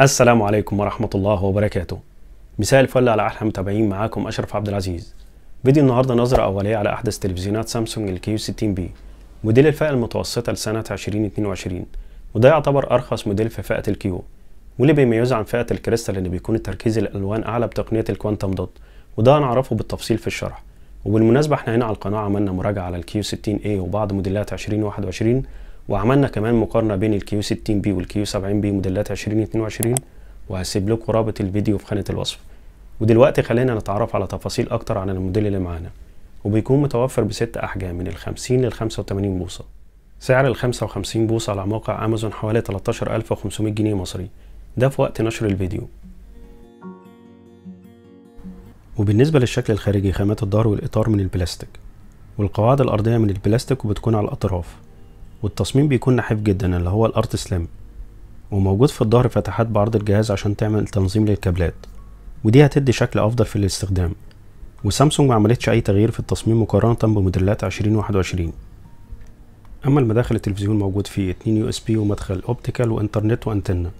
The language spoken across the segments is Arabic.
السلام عليكم ورحمة الله وبركاته مساء الفل على أحلى متابعين معاكم أشرف عبد العزيز فيديو النهاردة نظرة أولية على أحدث تلفزيونات سامسونج الكيو 60 بي موديل الفئة المتوسطة لسنة 2022 وده يعتبر أرخص موديل في فئة الكيو واللي بيميزه عن فئة الكريستال إن بيكون تركيز الألوان أعلى بتقنية الكوانتم دوت وده هنعرفه بالتفصيل في الشرح وبالمناسبه احنا هنا على القناه عملنا مراجعه على الكيو 60 a وبعض موديلات 2021 وعملنا كمان مقارنه بين الكيو 60 b والكيو 70 b موديلات 2022 وهسيب لكم رابط الفيديو في خانه الوصف ودلوقتي خلينا نتعرف على تفاصيل اكتر عن الموديل اللي معانا وبيكون متوفر بست احجام من ال 50 لل 85 بوصه سعر ال 55 بوصه على موقع امازون حوالي 13500 جنيه مصري ده في وقت نشر الفيديو وبالنسبة للشكل الخارجي خامات الظهر والإطار من البلاستيك والقواعد الأرضية من البلاستيك وبتكون على الأطراف والتصميم بيكون نحيف جدا اللي هو الأرت سلام وموجود في الظهر فتحات بعرض الجهاز عشان تعمل تنظيم للكابلات ودي هتدي شكل أفضل في الاستخدام وسامسونج ما عملتش أي تغيير في التصميم مقارنة بموديلات 2021 أما المداخل التلفزيون موجود فيه 2 بي ومدخل أوبتيكال وإنترنت وأنتنة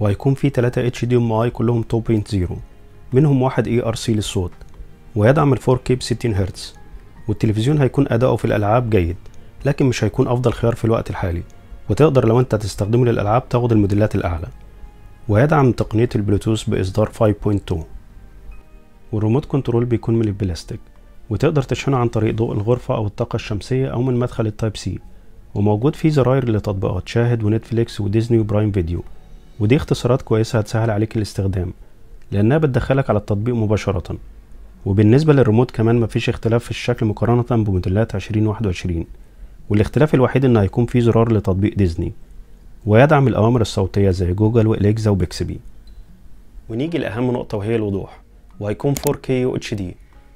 وهيكون فيه 3 اي كلهم 2.0 منهم واحد اي ار سي للصوت ويدعم ال 4K ب 60 هرتز والتلفزيون هيكون أداؤه في الألعاب جيد لكن مش هيكون أفضل خيار في الوقت الحالي وتقدر لو أنت هتستخدمه للألعاب تاخد الموديلات الأعلى ويدعم تقنية البلوتوث بإصدار 5.2 والريموت كنترول بيكون من البلاستيك وتقدر تشحنه عن طريق ضوء الغرفة أو الطاقة الشمسية أو من مدخل التايب سي وموجود فيه زراير لتطبيقات شاهد ونتفليكس وديزني وبرايم فيديو ودي اختصارات كويسة هتسهل عليك الاستخدام لانها بتدخلك على التطبيق مباشرة وبالنسبة للريموت كمان مفيش اختلاف في الشكل مقارنة بموديلات 2021 والاختلاف الوحيد ان هيكون في زرار لتطبيق ديزني ويدعم الأوامر الصوتية زي جوجل وإليكزا وبيكسبي ونيجي لأهم نقطة وهي الوضوح وهيكون 4K UHD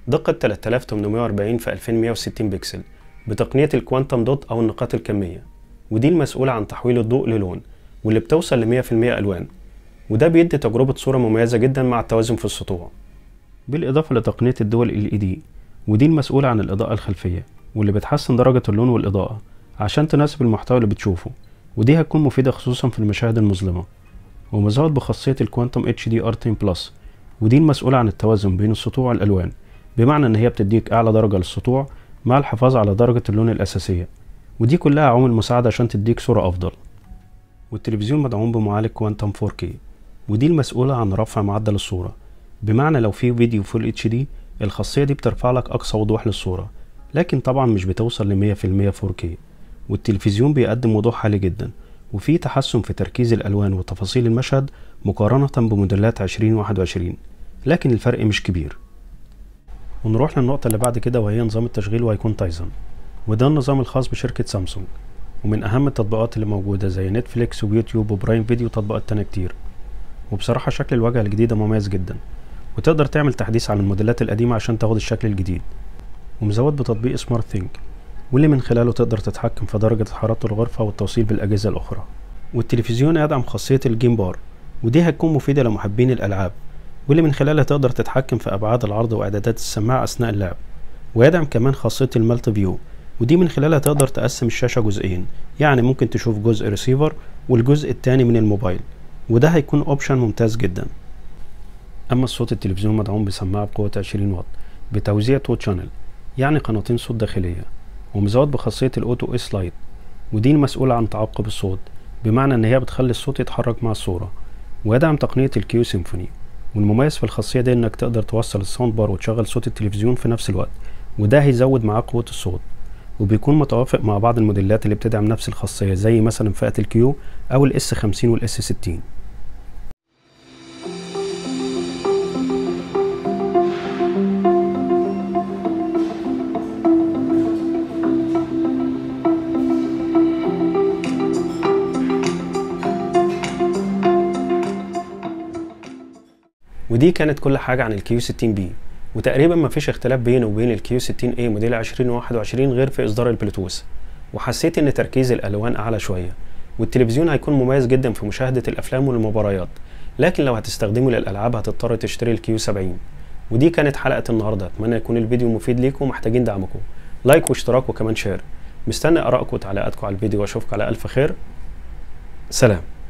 دقة 3840 في 2160 بكسل بتقنية الكوانتم دوت أو النقاط الكمية ودي المسؤولة عن تحويل الضوء للون واللي بتوصل في 100% ألوان وده بيدي تجربة صورة مميزة جدا مع التوازن في السطوع بالإضافة لتقنية الدول ال دي e ودي المسؤولة عن الإضاءة الخلفية واللي بتحسن درجة اللون والإضاءة عشان تناسب المحتوى اللي بتشوفه ودي هتكون مفيدة خصوصا في المشاهد المظلمة ومزود بخاصية الكوانتم اتش دي ار 10 بلس ودي المسؤولة عن التوازن بين السطوع والألوان بمعنى إن هي بتديك أعلى درجة للسطوع مع الحفاظ على درجة اللون الأساسية ودي كلها عوامل مساعدة عشان تديك صورة أفضل والتلفزيون مدعوم بمعالج كوانتم 4K ودي المسؤولة عن رفع معدل الصورة بمعنى لو في فيديو فول اتش دي الخاصية دي بترفع لك أقصى وضوح للصورة لكن طبعا مش بتوصل ل 100% 4K والتلفزيون بيقدم وضوح عالي جدا وفي تحسن في تركيز الألوان وتفاصيل المشهد مقارنة بموديلات 2021 لكن الفرق مش كبير ونروح للنقطة اللي بعد كده وهي نظام التشغيل وهيكون تايزن وده النظام الخاص بشركة سامسونج ومن أهم التطبيقات اللي موجودة زي نتفليكس ويوتيوب وبرايم فيديو وتطبيقات تانية كتير وبصراحة شكل الواجهة الجديدة مميز جدا وتقدر تعمل تحديث على الموديلات القديمة عشان تاخد الشكل الجديد ومزود بتطبيق سمارت ثينك واللي من خلاله تقدر تتحكم في درجة حرارة الغرفة والتوصيل بالأجهزة الأخرى والتلفزيون يدعم خاصية الجيم بار ودي هتكون مفيدة لمحبين الألعاب واللي من خلالها تقدر تتحكم في أبعاد العرض وإعدادات السماعة أثناء اللعب ويدعم كمان خاصية المالتي فيو ودي من خلالها تقدر تقسم الشاشة جزئين يعني ممكن تشوف جزء ريسيفر والجزء التاني من الموبايل وده هيكون اوبشن ممتاز جدا اما الصوت التلفزيون مدعوم بسماعه بقوه 20 واط بتوزيع تو شانل يعني قناتين صوت داخليه ومزود بخاصيه الاوتو اس لايت ودي المسؤوله عن تعقب الصوت بمعنى ان هي بتخلي الصوت يتحرك مع الصوره ويدعم تقنيه الكيو سيمفوني والمميز في الخاصيه دي انك تقدر توصل الساوند بار وتشغل صوت التلفزيون في نفس الوقت وده هيزود معاك قوه الصوت وبيكون متوافق مع بعض الموديلات اللي بتدعم نفس الخاصية زي مثلا فئة الكيو أو الاس 50 والاس 60 ودي كانت كل حاجة عن الكيو 60 بي وتقريبا ما فيش اختلاف بينه وبين الكيو 60 اي موديل 2021 غير في اصدار البلوتوث وحسيت ان تركيز الالوان اعلى شويه والتلفزيون هيكون مميز جدا في مشاهده الافلام والمباريات لكن لو هتستخدمه للالعاب هتضطر تشتري الكيو 70 ودي كانت حلقه النهارده اتمنى يكون الفيديو مفيد ليكم ومحتاجين دعمكم لايك واشتراك وكمان شير مستني ارائكم وتعليقاتكم على الفيديو واشوفكم على الف خير سلام